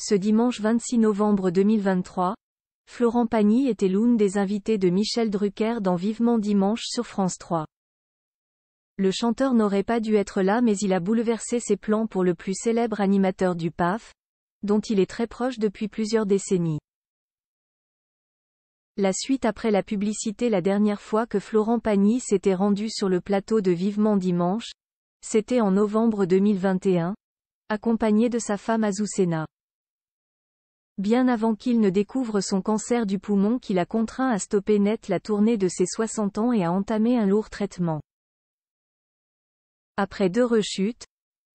Ce dimanche 26 novembre 2023, Florent Pagny était l'une des invités de Michel Drucker dans Vivement Dimanche sur France 3. Le chanteur n'aurait pas dû être là mais il a bouleversé ses plans pour le plus célèbre animateur du PAF, dont il est très proche depuis plusieurs décennies. La suite après la publicité la dernière fois que Florent Pagny s'était rendu sur le plateau de Vivement Dimanche, c'était en novembre 2021, accompagné de sa femme Azucena bien avant qu'il ne découvre son cancer du poumon qui l'a contraint à stopper net la tournée de ses 60 ans et à entamer un lourd traitement. Après deux rechutes,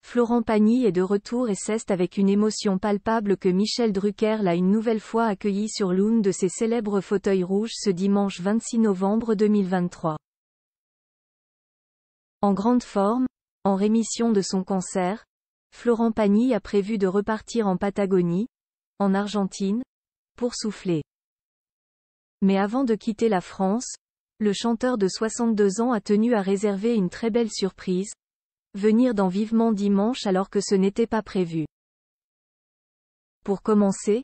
Florent Pagny est de retour et ceste avec une émotion palpable que Michel Drucker l'a une nouvelle fois accueilli sur l'une de ses célèbres fauteuils rouges ce dimanche 26 novembre 2023. En grande forme, en rémission de son cancer, Florent Pagny a prévu de repartir en Patagonie, en Argentine, pour souffler. Mais avant de quitter la France, le chanteur de 62 ans a tenu à réserver une très belle surprise, venir dans vivement dimanche alors que ce n'était pas prévu. Pour commencer,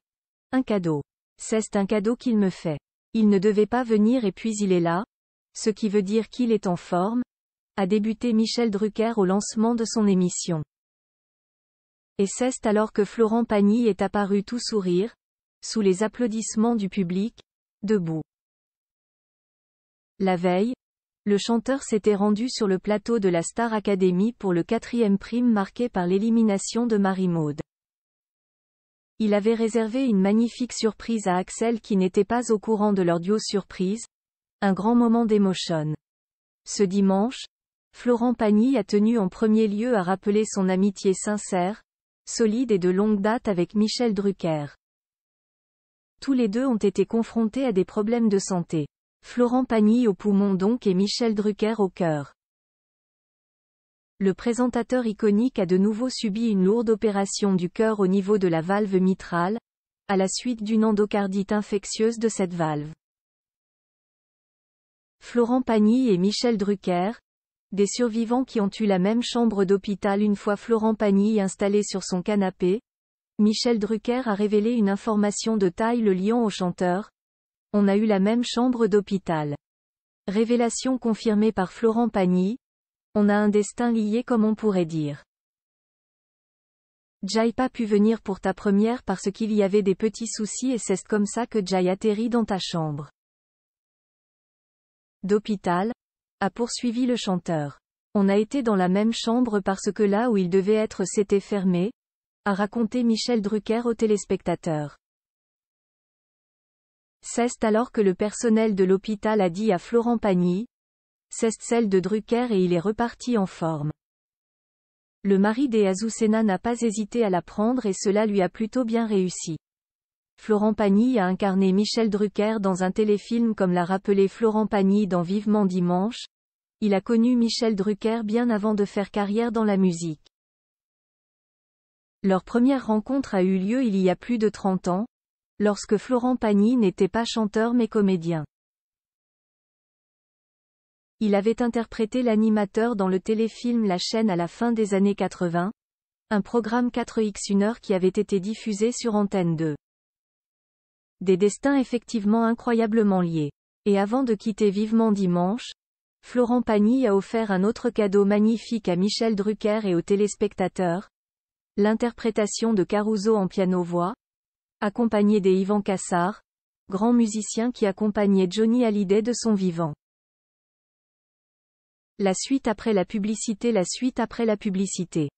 un cadeau. C'est un cadeau qu'il me fait. Il ne devait pas venir et puis il est là, ce qui veut dire qu'il est en forme, a débuté Michel Drucker au lancement de son émission et c'est alors que Florent Pagny est apparu tout sourire, sous les applaudissements du public, debout. La veille, le chanteur s'était rendu sur le plateau de la Star Academy pour le quatrième prime marqué par l'élimination de Marie Maude. Il avait réservé une magnifique surprise à Axel qui n'était pas au courant de leur duo surprise, un grand moment d'émotion. Ce dimanche, Florent Pagny a tenu en premier lieu à rappeler son amitié sincère, solide et de longue date avec Michel Drucker. Tous les deux ont été confrontés à des problèmes de santé. Florent Pagny au poumon donc et Michel Drucker au cœur. Le présentateur iconique a de nouveau subi une lourde opération du cœur au niveau de la valve mitrale, à la suite d'une endocardite infectieuse de cette valve. Florent Pagny et Michel Drucker, des survivants qui ont eu la même chambre d'hôpital une fois Florent Pagny installé sur son canapé, Michel Drucker a révélé une information de taille le lion au chanteur. On a eu la même chambre d'hôpital. Révélation confirmée par Florent Pagny. On a un destin lié comme on pourrait dire. Jai pas pu venir pour ta première parce qu'il y avait des petits soucis et c'est comme ça que Jai atterrit dans ta chambre d'hôpital, a poursuivi le chanteur. On a été dans la même chambre parce que là où il devait être s'était fermé, a raconté Michel Drucker aux téléspectateurs. C'est alors que le personnel de l'hôpital a dit à Florent Pagny, c'est celle de Drucker et il est reparti en forme. Le mari des n'a pas hésité à la prendre et cela lui a plutôt bien réussi. Florent Pagny a incarné Michel Drucker dans un téléfilm comme l'a rappelé Florent Pagny dans Vivement Dimanche. Il a connu Michel Drucker bien avant de faire carrière dans la musique. Leur première rencontre a eu lieu il y a plus de 30 ans, lorsque Florent Pagny n'était pas chanteur mais comédien. Il avait interprété l'animateur dans le téléfilm La chaîne à la fin des années 80, un programme 4x1 heure qui avait été diffusé sur Antenne 2. Des destins effectivement incroyablement liés. Et avant de quitter vivement dimanche, Florent Pagny a offert un autre cadeau magnifique à Michel Drucker et aux téléspectateurs. L'interprétation de Caruso en piano-voix, accompagné des Ivan Cassard, grand musicien qui accompagnait Johnny Hallyday de son vivant. La suite après la publicité La suite après la publicité